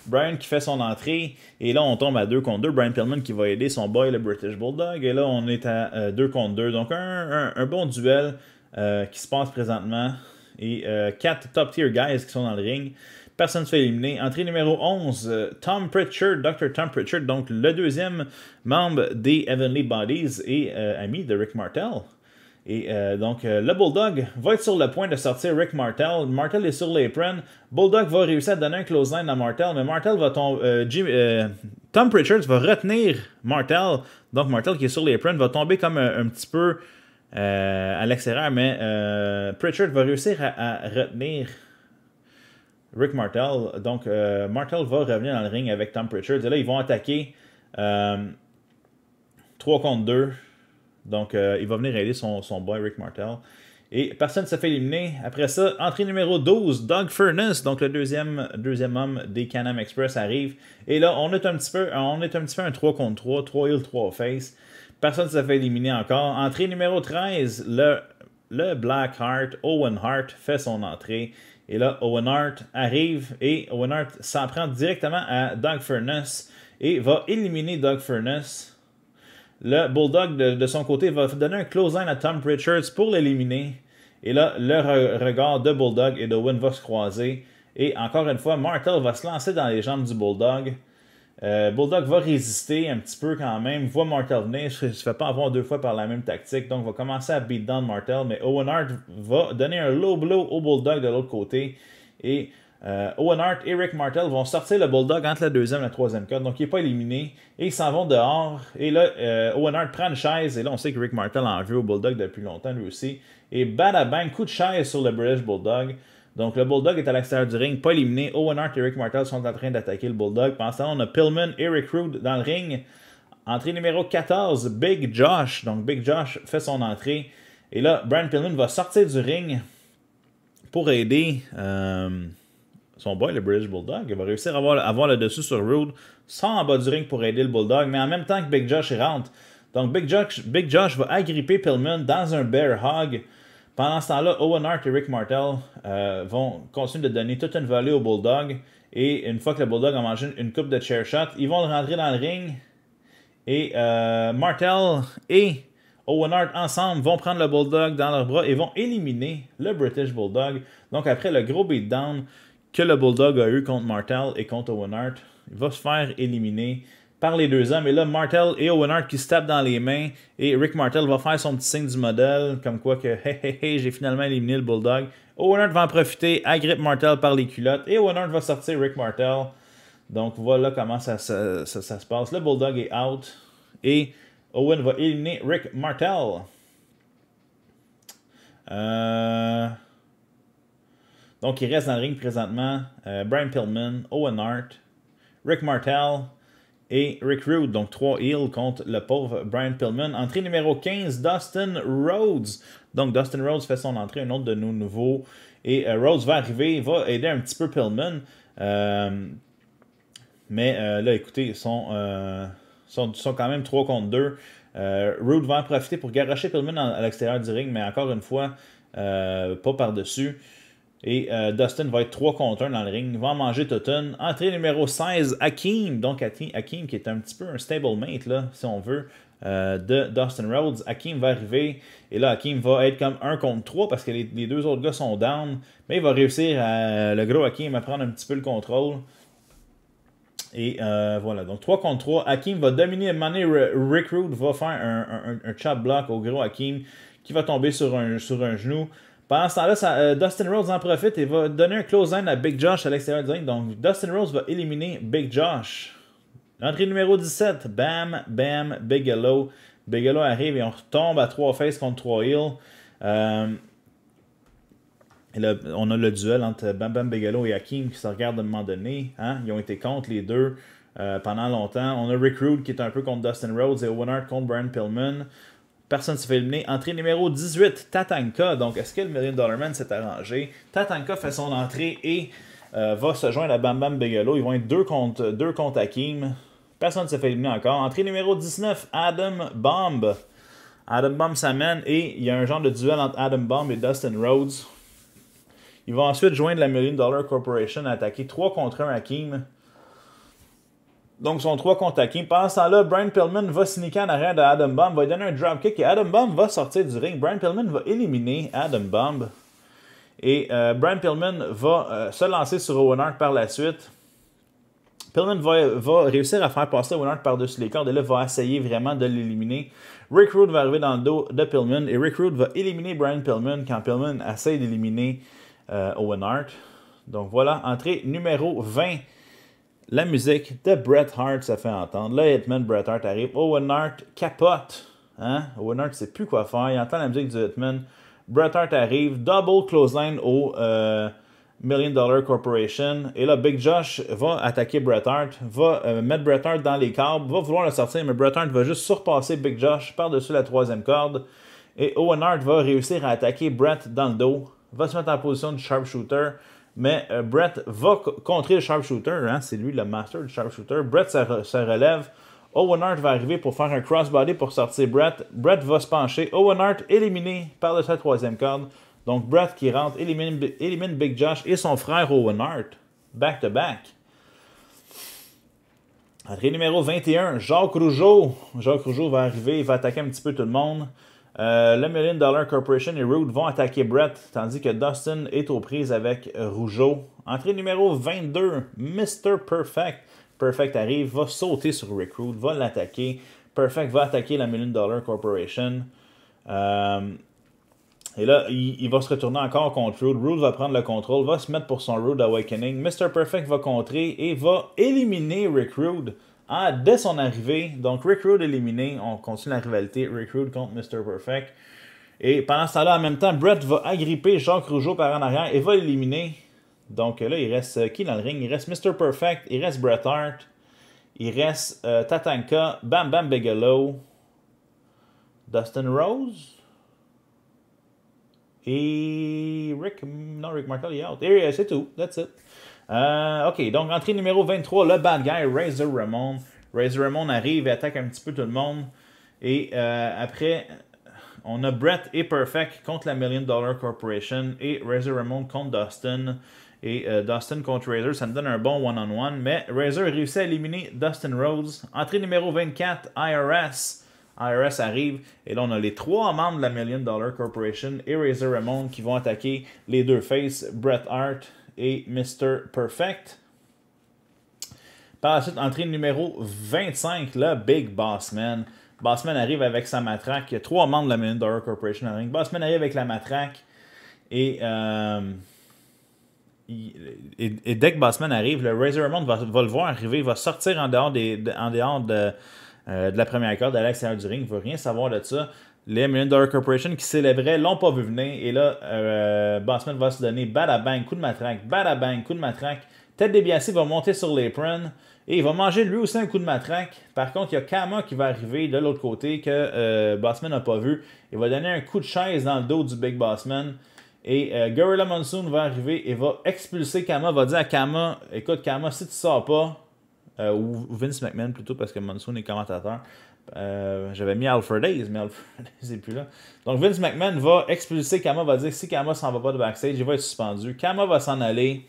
Brian qui fait son entrée. Et là, on tombe à 2 contre 2. Brian Pillman qui va aider son boy, le British Bulldog. Et là, on est à 2 euh, contre 2. Donc, un, bon duel euh, qui se passe présentement. Et 4 euh, top tier guys qui sont dans le ring. Personne ne se fait éliminer. Entrée numéro 11, euh, Tom Pritchard, Dr. Tom Pritchard, donc le deuxième membre des Heavenly Bodies et euh, ami de Rick Martel. Et euh, donc, le Bulldog va être sur le point de sortir Rick Martel. Martel est sur l'apron. Bulldog va réussir à donner un close line à Martel, mais Martel va tomber. Tom Pritchard va retenir Martel. Donc, Martel qui est sur l'apron va tomber comme un, petit peu à l'extérieur, mais Pritchard va réussir à retenir Rick Martel. Donc, euh, Martel va revenir dans le ring avec Tom Pritchard. Et là, ils vont attaquer 3 euh, contre 2. Donc, euh, il va venir aider son, son boy Rick Martel. Et personne ne se fait éliminer. Après ça, entrée numéro 12, Doug Furness, donc le deuxième, deuxième homme des Canam Express arrive. Et là, on est un petit peu, on est un, petit peu un 3 contre 3, 3 heal, 3 face. Personne ne s'est fait éliminer encore. Entrée numéro 13, le, le Black Heart, Owen Hart, fait son entrée. Et là, Owen Hart arrive et Owen Hart s'en prend directement à Doug Furness et va éliminer Doug Furness. Le Bulldog, de, son côté, va donner un close-in à Tom Richards pour l'éliminer. Et là, le regard de Bulldog et de Owen va se croiser. Et encore une fois, Martel va se lancer dans les jambes du Bulldog. Euh, Bulldog va résister un petit peu quand même, voit Martel venir, ne fait pas avoir deux fois par la même tactique, donc va commencer à beat down Martel, mais Owen Hart va donner un low blow au Bulldog de l'autre côté, et euh, Owen Hart et Rick Martel vont sortir le Bulldog entre la deuxième et la troisième corde, donc il n'est pas éliminé, et ils s'en vont dehors, et là, euh, Owen Hart prend une chaise, et là on sait que Rick Martel en veut au Bulldog depuis longtemps lui aussi, et badabang, coup de chaise sur le British Bulldog, donc le Bulldog est à l'extérieur du ring, pas éliminé. Owen Hart et Eric Martel sont en train d'attaquer le Bulldog. Pendant on a Pillman et Rick Rude dans le ring. Entrée numéro 14, Big Josh. Donc Big Josh fait son entrée. Et là, Brian Pillman va sortir du ring pour aider euh, son boy, le British Bulldog. Il va réussir à avoir, le dessus sur Rude, sans en bas du ring pour aider le Bulldog, mais en même temps que Big Josh rentre. Donc Big Josh, Big Josh va agripper Pillman dans un bear hug. Pendant ce temps-là, Owen Hart et Rick Martel euh, vont continuer de donner toute une volée au Bulldog. Et une fois que le Bulldog a mangé une, coupe de chair shot, ils vont rentrer dans le ring. Et euh, Martel et Owen Hart ensemble vont prendre le Bulldog dans leurs bras et vont éliminer le British Bulldog. Donc après le gros beatdown que le Bulldog a eu contre Martel et contre Owen Hart, il va se faire éliminer par les deux hommes. Et là, Martel et Owen Hart qui se tapent dans les mains. Et Rick Martel va faire son petit signe du modèle, comme quoi que hey, hey, hey, j'ai finalement éliminé le Bulldog. Owen Hart va en profiter, agrippe Martel par les culottes. Et Owen Hart va sortir Rick Martel. Donc voilà comment ça, se passe. Le Bulldog est out. Et Owen va éliminer Rick Martel. Euh, donc, il reste dans le ring présentement. Euh, Brian Pillman, Owen Hart, Rick Martel, et Rick Rude, donc 3 heals contre le pauvre Brian Pillman. Entrée numéro 15, Dustin Rhodes. Donc Dustin Rhodes fait son entrée, un autre de nos nouveaux. Et euh, Rhodes va arriver, va aider un petit peu Pillman. Euh, mais euh, là, écoutez, ils sont, quand même 3 contre 2. Rude va en profiter pour garrocher Pillman à l'extérieur du ring, mais encore une fois, pas par-dessus. Et euh, Dustin va être 3 contre 1 dans le ring, va manger Totten. Entrée numéro 16, Hakim. Donc Hakim qui est un petit peu un stablemate, là, si on veut, euh, de Dustin Rhodes. Hakim va arriver et là, Hakim va être comme 1 contre 3 parce que les, deux autres gars sont down. Mais il va réussir, le gros Hakim, à prendre un petit peu le contrôle. Et euh, voilà, donc 3 contre 3. Hakim va dominer Money Recruit va faire un, un, un, block au gros Hakim qui va tomber sur un, sur un genou. Pendant ce temps-là, euh, Dustin Rhodes en profite et va donner un close-in à Big Josh à l'extérieur du ring. Donc, Dustin Rhodes va éliminer Big Josh. Entrée numéro 17, Bam, Bam, Bigelow. Bigelow arrive et on retombe à 3 faces contre 3 heels. Euh, et là, on a le duel entre Bam Bam Bigelow et Hakim qui se regardent à un moment donné. Hein. Ils ont été contre les deux euh, pendant longtemps. On a Rick Rude qui est un peu contre Dustin Rhodes et Owen contre Brian Pillman. Personne ne s'est fait éliminer. Entrée numéro 18, Tatanka. Donc, est-ce que le Million Dollar Man s'est arrangé? Tatanka fait son entrée et euh, va se joindre à Bam Bam Begalo. Ils vont être deux contre, deux contre Hakim. Personne ne s'est fait éliminer encore. Entrée numéro 19, Adam Bomb. Adam Bomb s'amène et il y a un genre de duel entre Adam Bomb et Dustin Rhodes. Il va ensuite joindre la Million Dollar Corporation à attaquer 3 contre 1 Hakim. Donc, son 3 contre passe Pendant ce temps-là, Brian Pillman va sneaker en arrière de Adam Bomb, va lui donner un dropkick et Adam Bomb va sortir du ring. Brian Pillman va éliminer Adam Bomb. Et euh, Brian Pillman va euh, se lancer sur Owen Hart par la suite. Pillman va, réussir à faire passer Owen Hart par-dessus les cordes et là va essayer vraiment de l'éliminer. Rick Rude va arriver dans le dos de Pillman et Rick Rude va éliminer Brian Pillman quand Pillman essaie d'éliminer euh, Owen Hart. Donc voilà, entrée numéro 20 la musique de Bret Hart se fait entendre. Là, Hitman Bret Hart arrive. Owen Hart capote. Hein? Owen Hart ne sait plus quoi faire. Il entend la musique du Hitman. Bret Hart arrive. Double clothesline au euh, Million Dollar Corporation. Et là, Big Josh va attaquer Bret Hart. Va euh, mettre Bret Hart dans les câbles. Va vouloir le sortir, mais Bret Hart va juste surpasser Big Josh par-dessus la troisième corde. Et Owen Hart va réussir à attaquer Bret dans le dos. Va se mettre en position de sharpshooter. Mais euh, Brett va contrer le sharpshooter. Hein, c'est lui le master du sharpshooter. Brett se, relève. Owen Hart va arriver pour faire un crossbody pour sortir Brett. Brett va se pencher. Owen Hart éliminé par le troisième corde. Donc Brett qui rentre, élimine, élimine Big Josh et son frère Owen Hart. Back-to-back. Entrée numéro 21, Jacques Rougeau. Jacques Rougeau va arriver, il va attaquer un petit peu tout le monde. Euh, la Million Dollar Corporation et Rude vont attaquer Brett, tandis que Dustin est aux prises avec Rougeau. Entrée numéro 22, Mr. Perfect. Perfect arrive, va sauter sur Recruit, va l'attaquer. Perfect va attaquer la Million Dollar Corporation. Euh, et là, il, va se retourner encore contre Rude. Rude va prendre le contrôle, va se mettre pour son Rude Awakening. Mr. Perfect va contrer et va éliminer Rick Rude ah, dès son arrivée, donc Rick Rude éliminé, on continue la rivalité Rick Rude contre Mr. Perfect. Et pendant ce temps-là, en même temps, Brett va agripper Jacques Rougeau par en arrière et va l'éliminer. Donc là, il reste qui euh, dans le ring Il reste Mr. Perfect, il reste Bret Hart, il reste euh, Tatanka, Bam Bam Bigelow, Dustin Rose et Rick. Non, Rick Martel est out. Et euh, c'est tout, that's it. Euh, ok, donc entrée numéro 23, le bad guy, Razor Ramon. Razor Ramon arrive et attaque un petit peu tout le monde. Et euh, après, on a Brett et Perfect contre la Million Dollar Corporation et Razor Ramon contre Dustin. Et euh, Dustin contre Razor, ça me donne un bon one-on-one. mais Razor réussit à éliminer Dustin Rhodes. Entrée numéro 24, IRS. IRS arrive et là on a les trois membres de la Million Dollar Corporation et Razor Ramon qui vont attaquer les deux faces, Brett Hart, et Mr. Perfect. Par la suite, entrée numéro 25, le Big Boss Man. Bossman arrive avec sa matraque. Il y a trois membres de la Million Corporation Bossman arrive avec la matraque. Euh, et, et, dès que Bossman arrive, le Razor va, le voir arriver. Il va sortir en dehors, des, de, de, euh, de la première corde à l'extérieur du ring. Il ne veut rien savoir de ça. Les Million Corporation qui célébraient l'ont pas vu venir. Et là, euh, va se donner badabang, coup de matraque, badabang, coup de matraque. Ted DiBiase va monter sur l'apron et il va manger lui aussi un coup de matraque. Par contre, il y a Kama qui va arriver de l'autre côté que euh, n'a pas vu. Il va donner un coup de chaise dans le dos du Big Bossman. Et euh, Gorilla Monsoon va arriver et va expulser Kama, va dire à Kama, écoute Kama, si tu sors pas, euh, ou Vince McMahon plutôt parce que Monsoon est commentateur, euh, j'avais mis Alfred Hayes, mais Alfred Hayes n'est plus là. Donc Vince McMahon va expulser Kama, va dire si Kama s'en va pas de backstage, il va être suspendu. Kama va s'en aller.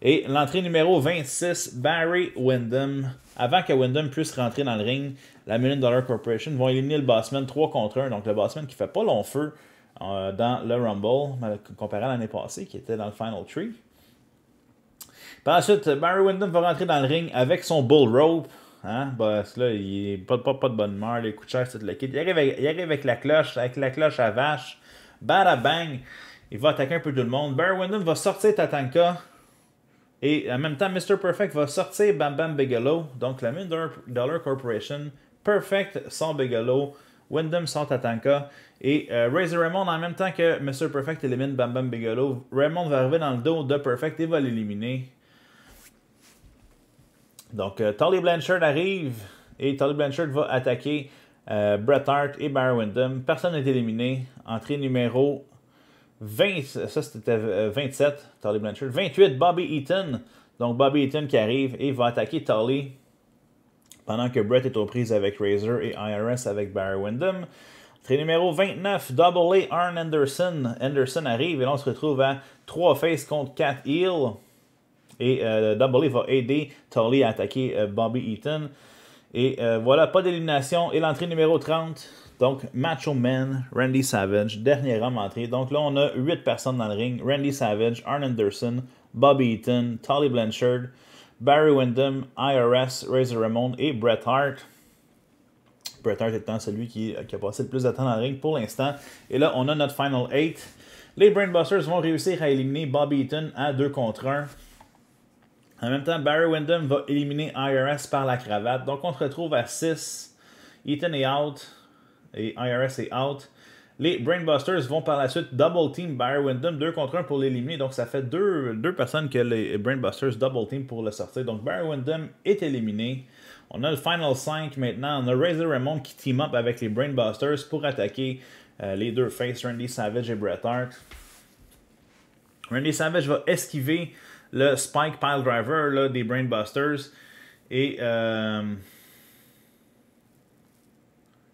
Et l'entrée numéro 26, Barry Windham. Avant que Windham puisse rentrer dans le ring, la Million Dollar Corporation vont éliminer le Bossman 3 contre 1. Donc le Bossman qui fait pas long feu euh, dans le Rumble, comparé à l'année passée qui était dans le Final Tree. Par la suite, Barry Windham va rentrer dans le ring avec son Bull Rope bah Boss, là, il est pas, pas, de bonne humeur, les coups de c'est tout le kit. Il arrive, avec, il arrive avec la cloche, avec la cloche à vache. bang Il va attaquer un peu tout le monde. Bear Windham va sortir Tatanka. Et en même temps, Mr. Perfect va sortir Bam Bam Bigelow. Donc, la Million Dollar Corporation. Perfect sans Bigelow. Wyndham sans Tatanka. Et euh, Razor Raymond, en même temps que Mr. Perfect élimine Bam Bam Bigelow, Raymond va arriver dans le dos de Perfect et va l'éliminer. Donc, euh, Blanchard arrive et Tully Blanchard va attaquer euh, Bret Hart et Barry Windham. Personne n'est éliminé. Entrée numéro c'était 27, euh, Tully Blanchard. 28, Bobby Eaton. Donc, Bobby Eaton qui arrive et va attaquer Tully pendant que Brett est aux prises avec Razor et IRS avec Barry Windham. Entrée numéro 29, Double A Arn Anderson. Anderson arrive et on se retrouve à 3 faces contre 4 heels. Et euh, Double va aider Tully à attaquer euh, Bobby Eaton. Et euh, voilà, pas d'élimination. Et l'entrée numéro 30, donc Macho Man, Randy Savage, dernier homme entrer. Donc là, on a 8 personnes dans le ring. Randy Savage, Arn Anderson, Bobby Eaton, Tully Blanchard, Barry Windham, IRS, Razor Ramon et Bret Hart. Bret Hart étant celui qui, euh, qui a passé le plus de temps dans le ring pour l'instant. Et là, on a notre Final 8. Les Brainbusters vont réussir à éliminer Bobby Eaton à 2 contre 1. En même temps, Barry Windham va éliminer IRS par la cravate. Donc, on se retrouve à 6. Ethan est out. Et IRS est out. Les Brainbusters vont par la suite double team Barry Windham 2 contre 1 pour l'éliminer. Donc, ça fait deux, personnes que les Brainbusters double team pour le sortir. Donc, Barry Windham est éliminé. On a le Final 5 maintenant. On a Razor Ramon qui team up avec les Brainbusters pour attaquer euh, les deux faces, Randy Savage et Bret Hart. Randy Savage va esquiver le Spike Pile Driver des Brainbusters. Et, euh,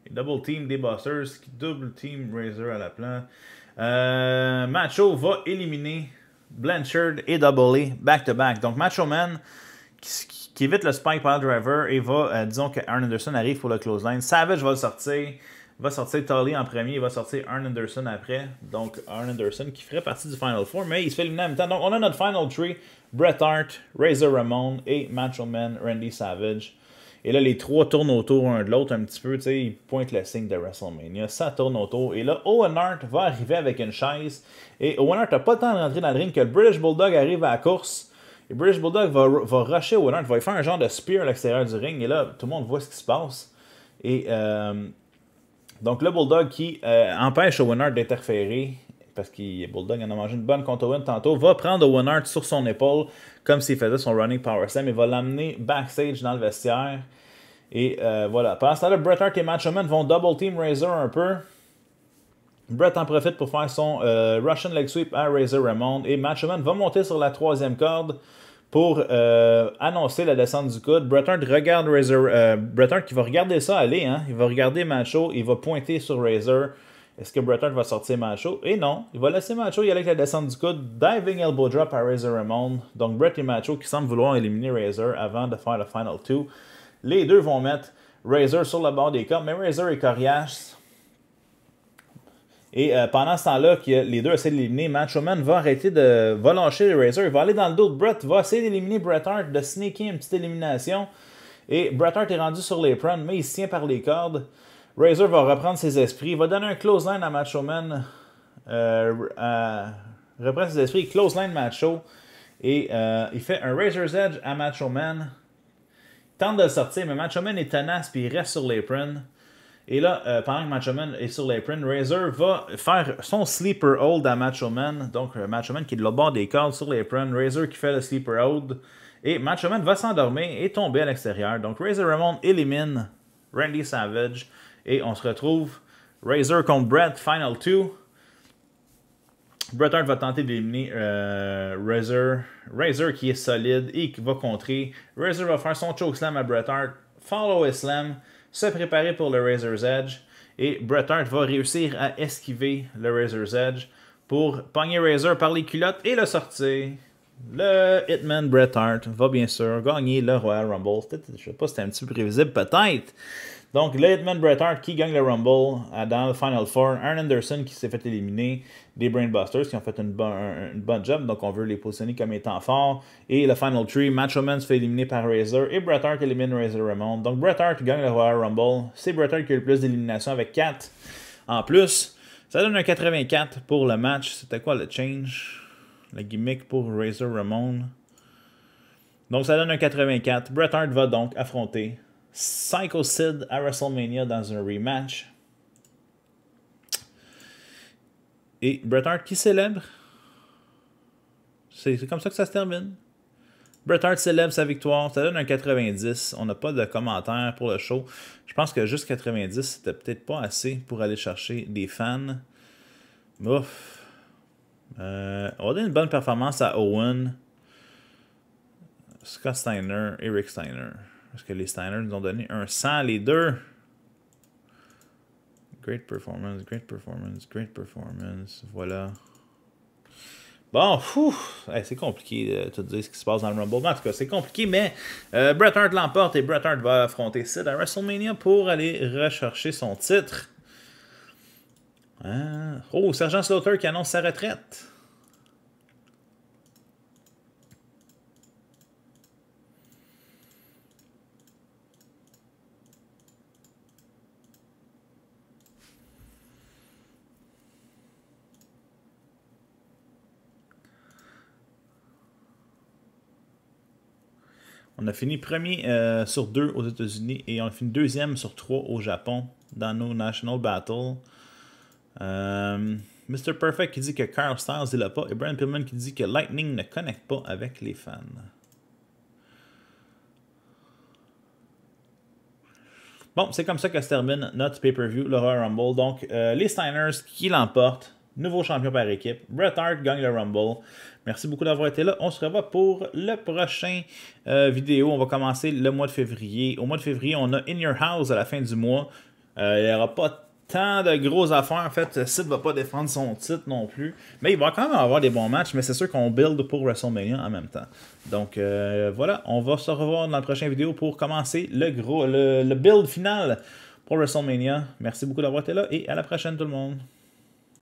et, Double Team des Busters double team Razor à la plan. Euh, Macho va éliminer Blanchard et Double A e back-to-back. Donc Macho Man qui, évite le Spike Pile Driver et va, euh, disons que Anderson arrive pour le close line. Savage va le sortir va sortir Tully en premier, il va sortir Arn Anderson après. Donc, Arn Anderson qui ferait partie du Final Four, mais il se fait éliminer en même temps. Donc, on a notre Final Three Bret Hart, Razor Ramon et Macho Man Randy Savage. Et là, les trois tournent autour un de l'autre un petit peu. Tu Ils pointent le signe de WrestleMania. Ça tourne autour. Et là, Owen Hart va arriver avec une chaise. Et Owen Hart n'a pas le temps de rentrer dans le ring que le British Bulldog arrive à la course. Et British Bulldog va, va rusher Owen Hart, va lui faire un genre de spear à l'extérieur du ring. Et là, tout le monde voit ce qui se passe. Et. Euh, donc le Bulldog qui euh, empêche Owen Hart d'interférer parce que Bulldog en a mangé une bonne contre Owen tantôt, va prendre Owen Hart sur son épaule comme s'il faisait son running power slam et va l'amener backstage dans le vestiaire. Et euh, voilà. Pendant ce temps-là, Bret Hart et Macho vont double team Razor un peu. Bret en profite pour faire son euh, Russian leg sweep à Razor Ramon et Macho Man va monter sur la troisième corde pour euh, annoncer la descente du coude. Bret Hart regarde Razor, euh, qui va regarder ça aller, hein. il va regarder Macho, il va pointer sur Razor. Est-ce que Bret va sortir Macho? Et non, il va laisser Macho y aller avec la descente du coude, diving elbow drop à Razor Ramon. Donc Bret et Macho qui semblent vouloir éliminer Razor avant de faire le Final 2 Les deux vont mettre Razor sur la bord des corps, mais Razor est coriace. Et euh, pendant ce temps-là, les deux essaient d'éliminer, Macho Man va arrêter de. va lâcher le Razor, il va aller dans le dos de Brett, va essayer d'éliminer Bret Hart, de sneaker une petite élimination. Et Bret Hart est rendu sur les mais il se tient par les cordes. Razor va reprendre ses esprits, il va donner un close line à Macho Man. Euh, reprend ses esprits, close line Macho. Et euh, il fait un Razor's Edge à Macho Man. Il tente de le sortir, mais Macho Man est tenace puis il reste sur les et là, euh, pendant que Macho Man est sur l'apron, Razor va faire son sleeper hold à Macho Donc, euh, Macho Man qui est de l'autre bord des cordes sur l'apron. Razor qui fait le sleeper hold. Et Macho Man va s'endormir et tomber à l'extérieur. Donc, Razor Ramon élimine Randy Savage. Et on se retrouve Razor contre Brett, Final 2. Bret Hart va tenter d'éliminer Razer. Euh, Razor. Razor qui est solide et qui va contrer. Razor va faire son Choke Slam à Bret Hart. Follow slam se préparer pour le Razor's Edge et Bret Hart va réussir à esquiver le Razor's Edge pour pogner Razor par les culottes et le sortir. Le Hitman Bret Hart va bien sûr gagner le Royal Rumble. Je sais pas c'était un petit peu prévisible peut-être, donc, leitman Bret Hart qui gagne le Rumble euh, dans le Final Four. Aaron Anderson qui s'est fait éliminer. Des Brainbusters qui ont fait une, bonne un, bon job. Donc, on veut les positionner comme étant forts. Et le Final Three, Macho Man se fait éliminer par Razor. Et Bret Hart élimine Razor Ramon. Donc, Bret Hart gagne le Royal Rumble. C'est Bret Hart qui a eu le plus d'éliminations avec 4 en plus. Ça donne un 84 pour le match. C'était quoi le change la gimmick pour Razor Ramon. Donc, ça donne un 84. Bret Hart va donc affronter Psycho Sid à WrestleMania dans un rematch. Et Bret Hart qui célèbre. C'est comme ça que ça se termine. Bret Hart célèbre sa victoire. Ça donne un 90. On n'a pas de commentaires pour le show. Je pense que juste 90, c'était peut-être pas assez pour aller chercher des fans. Ouf. Euh, on a une bonne performance à Owen, Scott Steiner, Eric Steiner. Parce que les Steiners nous ont donné un 100 les deux. Great performance, great performance, great performance. Voilà. Bon, c'est compliqué de te dire ce qui se passe dans le Rumble En tout cas, C'est compliqué, mais euh, Bret Hart l'emporte et Bret Hart va affronter Sid à WrestleMania pour aller rechercher son titre. Hein? Oh, Sergent Slaughter qui annonce sa retraite. On a fini premier euh, sur deux aux États-Unis et on a fini deuxième sur trois au Japon dans nos National Battle. Euh, Mr. Perfect qui dit que Carl Styles il l'a pas et Brian Pillman qui dit que Lightning ne connecte pas avec les fans. Bon, c'est comme ça que se termine notre pay-per-view, le Royal Rumble. Donc, euh, les Steiners qui l'emportent, nouveau champion par équipe. Bret Hart gagne le Rumble. Merci beaucoup d'avoir été là. On se revoit pour le prochain euh, vidéo. On va commencer le mois de février. Au mois de février, on a In Your House à la fin du mois. Euh, il n'y aura pas tant de grosses affaires. En fait, le ne va pas défendre son titre non plus. Mais il va quand même avoir des bons matchs. Mais c'est sûr qu'on build pour WrestleMania en même temps. Donc euh, voilà, on va se revoir dans la prochaine vidéo pour commencer le, gros, le build final pour WrestleMania. Merci beaucoup d'avoir été là et à la prochaine tout le monde.